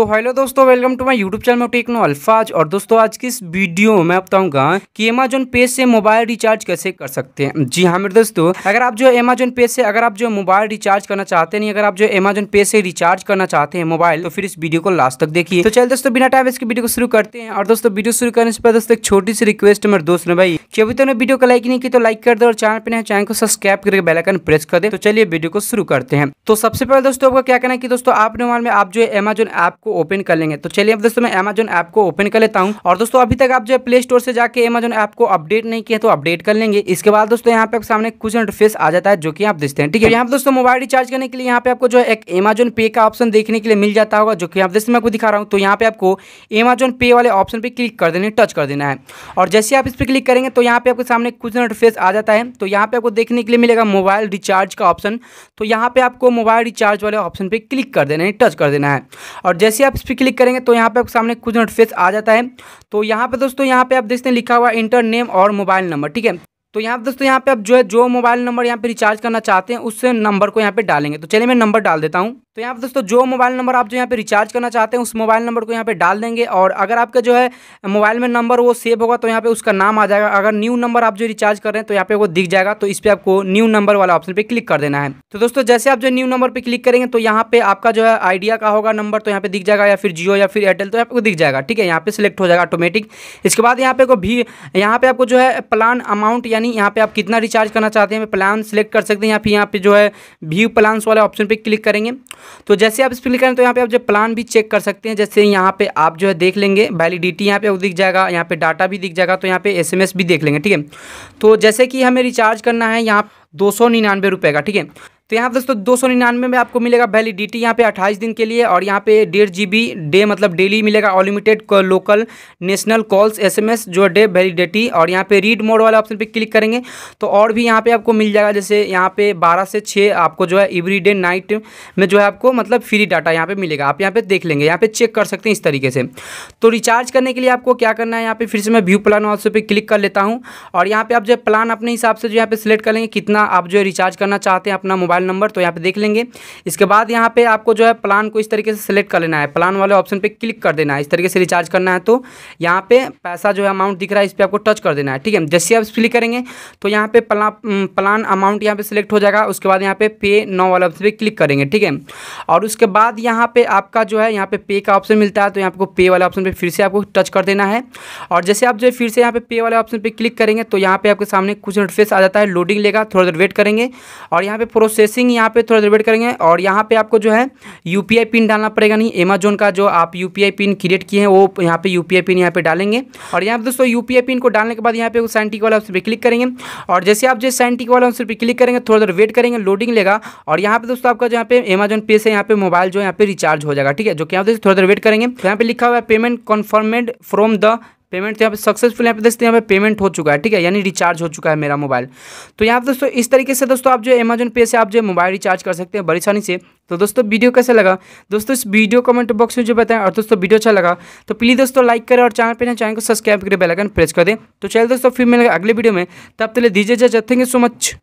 तो हेलो दोस्तों welcome to my YouTube channel Techno Alfaz और दोस्तों आज की इस वीडियो में बताऊंगा कि अमेजोन पे से मोबाइल रिचार्ज कैसे कर सकते हैं जी हाँ मेरे दोस्तों अगर आप जो अमेजोन पे से अगर आप जो मोबाइल रिचार्ज करना चाहते नहीं अगर आप जो अमेजोन पे से रिचार्ज करना चाहते हैं मोबाइल तो फिर इस वीडियो को लास्ट तक देखिए तो चल दोस्तों बिना टाइम इसकी वीडियो को शुरू करते हैं और दोस्तों वीडियो शुरू करने से पहले दोस्तों एक छोटी सी रिक्वेस्ट है मेरे दोस्त ने भाई कि अभी तुमने वीडियो को लाइक नहीं की तो लाइक कर दे और चैनल पर चैनल को सब्सक्राइब करके बेलाइकन प्रेस कर दे तो चलिए वीडियो को शुरू करते हैं तो सबसे पहले दोस्तों आपका क्या कहना है कि दोस्तों आप मोबाइल में आप जो अमेजोन ऐप को को ओपन कर लेंगे तो चलिए अब दोस्तों मैं अमेजोन ऐप को ओपन कर लेता हूँ और दोस्तों अभी तक आप जो प्ले स्टोर से जाकर अमेजोन ऐप को अपडेट नहीं किया तो अपडेट कर लेंगे इसके बाद दोस्तों यहाँ पे आपके सामने कुछ इंटरफेस आ जाता है जो कि आप देखते हैं ठीक है यहाँ पर दोस्तों मोबाइल रिचार्ज करने के लिए यहाँ पे आपको जो है एक अमेजोन पे का ऑप्शन देखने के लिए मिल जाता होगा जो कि आप जैसे मैं आपको दिखा रहा हूँ तो यहाँ पे आपको अमेजोन पे वाले ऑप्शन पर क्लिक कर देने टच कर देना है और जैसे आप इस पर क्लिक करेंगे तो यहाँ पे आपके सामने कुछ इंटरफेस आ जाता है तो यहाँ पे आपको देखने के लिए मिलेगा मोबाइल रिचार्ज का ऑप्शन तो यहाँ पे आपको मोबाइल रिचार्ज वाले ऑप्शन पर क्लिक कर देना है टच कर देना है और जैसे जैसे आप इस पर क्लिक करेंगे तो यहाँ पे आपके सामने कुछ नोटिफिकेशन आ जाता है तो यहाँ पे दोस्तों यहाँ पे आप देखते हैं लिखा हुआ इंटर नेम और मोबाइल नंबर ठीक है तो यहाँ दोस्तों यहाँ पे आप जो है जो मोबाइल नंबर यहाँ पे रिचार्ज करना चाहते हैं उस नंबर को यहाँ पे डालेंगे तो चलिए मैं नंबर डाल देता हूँ तो यहाँ पर दोस्तों जो मोबाइल नंबर आप जो यहाँ पे रिचार्ज करना चाहते हैं उस मोबाइल नंबर को यहाँ पे डाल देंगे और अगर आपका जो है मोबाइल में नंबर वो सेव होगा तो यहाँ पे उसका नाम आ जाएगा अगर न्यू नंबर आप जो रिचार्ज कर रहे हैं तो यहाँ पे वो दिख जाएगा तो इस पर आपको न्यू नंबर वाला ऑप्शन पर क्लिक कर देना है तो दोस्तों जैसे आप जो न्यू नंबर पर क्लिक करेंगे तो यहाँ पे आपका जो है आइडिया का होगा नंबर तो यहाँ पे दिख जाएगा या फिर जियो या फिर एयरटेल तो आपको दिख जाएगा ठीक है यहाँ पे सिलेक्ट हो जाएगा ऑटोमेटिक इसके बाद यहाँ पे को भी यहाँ पे आपको जो है प्लान अमाउंट यानी यहाँ पे आप कितना रिचार्ज करना चाहते हैं प्लान सिलेक्ट कर सकते हैं या फिर यहाँ पे जो है व्यू प्लान्स वाले ऑप्शन पर क्लिक करेंगे तो जैसे आप इस पर क्लिक करें तो यहाँ पे आप जो प्लान भी चेक कर सकते हैं जैसे यहाँ पे आप जो है देख लेंगे वैलिडिटी यहाँ पे दिख जाएगा यहाँ पे डाटा भी दिख जाएगा तो यहाँ पे एसएमएस भी देख लेंगे ठीक है तो जैसे कि हमें रिचार्ज करना है यहाँ दो सौ निन्यानवे रुपये का ठीक है तो यहाँ दोस्तों दो सौ निन्यानवे में आपको मिलेगा वैलिडिटी यहाँ पे अट्ठाईस दिन के लिए और यहाँ पे डेढ़ जी बी डे मतलब डेली मिलेगा unlimited local national calls SMS जो डे वैलिडिटी और यहाँ पे रीड मोड वाले ऑप्शन पे क्लिक करेंगे तो और भी यहाँ पे आपको मिल जाएगा जैसे यहाँ पे बारह से छः आपको जो है एवरी डे नाइट में जो है आपको मतलब फ्री डाटा यहाँ पर मिलेगा आप यहाँ पर देख लेंगे यहाँ पर चेक कर सकते हैं इस तरीके से तो रिचार्ज करने के लिए आपको क्या करना है यहाँ पर फिर से मैं व्यू प्लान ऑप्शन पर क्लिक कर लेता हूँ और यहाँ पर आप जो प्लान अपने हिसाब से जो यहाँ पर सिलेक्ट कर लेंगे कितना आप जो है रिचार्ज करना चाहते हैं अपना मोबाइल मोबाइल नंबर तो यहाँ पे देख लेंगे इसके बाद यहाँ पे आपको जो है प्लान को इस तरीके से सिलेक्ट कर लेना है प्लान वाले ऑप्शन पे क्लिक कर देना है इस तरीके से रिचार्ज करना है तो यहाँ पे पैसा जो है अमाउंट दिख रहा है इस पर आपको टच कर देना है ठीक है जैसे आप क्लिक करेंगे तो यहाँ पे प्लान अमाउंट यहाँ पे सिलेक्ट हो जाएगा उसके बाद यहाँ पे पे नौ वाले ऑप्शन पर क्लिक करेंगे ठीक है और उसके बाद यहाँ पे आपका जो है यहाँ पे पे का ऑप्शन मिलता है तो यहाँ पे पे वाले ऑप्शन पर फिर से आपको टच कर देना है और जैसे आप जो है फिर से यहाँ पे पे वाले ऑप्शन पर क्लिक करेंगे तो यहाँ पे आपके सामने कुछ इंटरफेस आ जाता है लोडिंग लेगा थोड़ा देर वेट करेंगे और यहाँ पे प्रोसेस प्रोसेसिंग यहाँ पे थोड़ा देर वेट करेंगे और यहाँ पे आपको जो है यू पिन डालना पड़ेगा नहीं अमेजोन का जो आप यू पिन क्रिएट किए हैं वो यहाँ पे यू पिन यहाँ पे डालेंगे और यहाँ पे दोस्तों यू पिन को डालने के बाद यहाँ पे साइंटिक वाला ऑप्शन पर क्लिक करेंगे और जैसे आप जो साइंटिक वाला ऑप्शन पर क्लिक करेंगे थोड़ा देर वेट करेंगे लोडिंग लेगा और यहाँ पे दोस्तों आपका जहाँ पे अमेजोन पे से यहाँ पे मोबाइल जो यहाँ पे रिचार्ज हो जाएगा ठीक है जो कि आप थोड़ा देर वेट करेंगे यहाँ पे लिखा हुआ है payment confirmed from the payment तो यहाँ पे सक्सेसफुल यहाँ पे दोस्तों यहाँ पे पेमेंट हो चुका है ठीक है यानी रिचार्ज हो चुका है मेरा मोबाइल तो यहाँ पे दोस्तों इस तरीके से दोस्तों आप जो अमेजन पे से आप जो मोबाइल रिचार्ज कर सकते हैं बड़ी आसानी से तो दोस्तों वीडियो कैसा लगा दोस्तों इस वीडियो कमेंट बॉक्स में जो बताएं और दोस्तों वीडियो अच्छा लगा तो प्लीज़ दोस्तों लाइक करें और चैनल पर ना चैनल को सब्सक्राइब करें बेलाइकन प्रेस कर दें तो चलिए दोस्तों फिर मिलेगा अगले वीडियो में तब तक दीजिए जय थैंक यू सो मच